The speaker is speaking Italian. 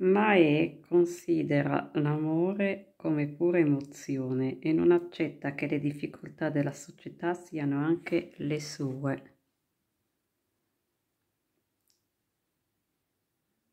Mae considera l'amore come pura emozione e non accetta che le difficoltà della società siano anche le sue.